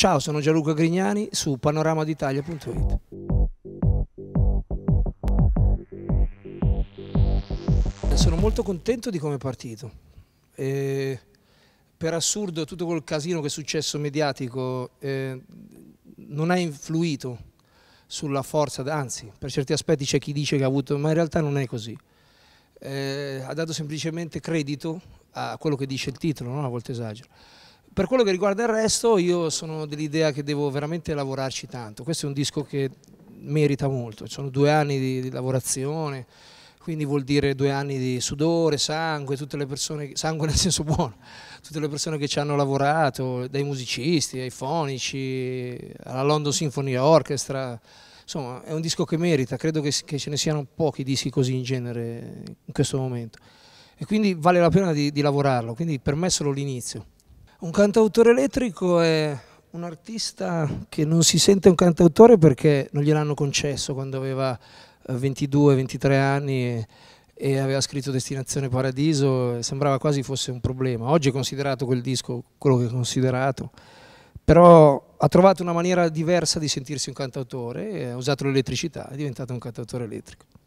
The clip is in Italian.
Ciao, sono Gianluca Grignani su panoramaditalia.it. Sono molto contento di come è partito. E per assurdo tutto quel casino che è successo mediatico eh, non ha influito sulla forza, anzi per certi aspetti c'è chi dice che ha avuto, ma in realtà non è così. Eh, ha dato semplicemente credito a quello che dice il titolo, non a volte esagero per quello che riguarda il resto io sono dell'idea che devo veramente lavorarci tanto, questo è un disco che merita molto, sono due anni di, di lavorazione, quindi vuol dire due anni di sudore, sangue, tutte le persone, sangue nel senso buono, tutte le persone che ci hanno lavorato, dai musicisti ai fonici, alla London Symphony Orchestra, insomma è un disco che merita, credo che, che ce ne siano pochi dischi così in genere in questo momento e quindi vale la pena di, di lavorarlo, quindi per me è solo l'inizio. Un cantautore elettrico è un artista che non si sente un cantautore perché non gliel'hanno concesso quando aveva 22-23 eh, anni e, aveva scritto Destinazione Paradiso, sembrava quasi fosse un problema. Oggi è considerato quel disco quello che è considerato, però ha trovato una maniera diversa di sentirsi un cantautore, ha usato l'elettricità, è diventato un cantautore elettrico.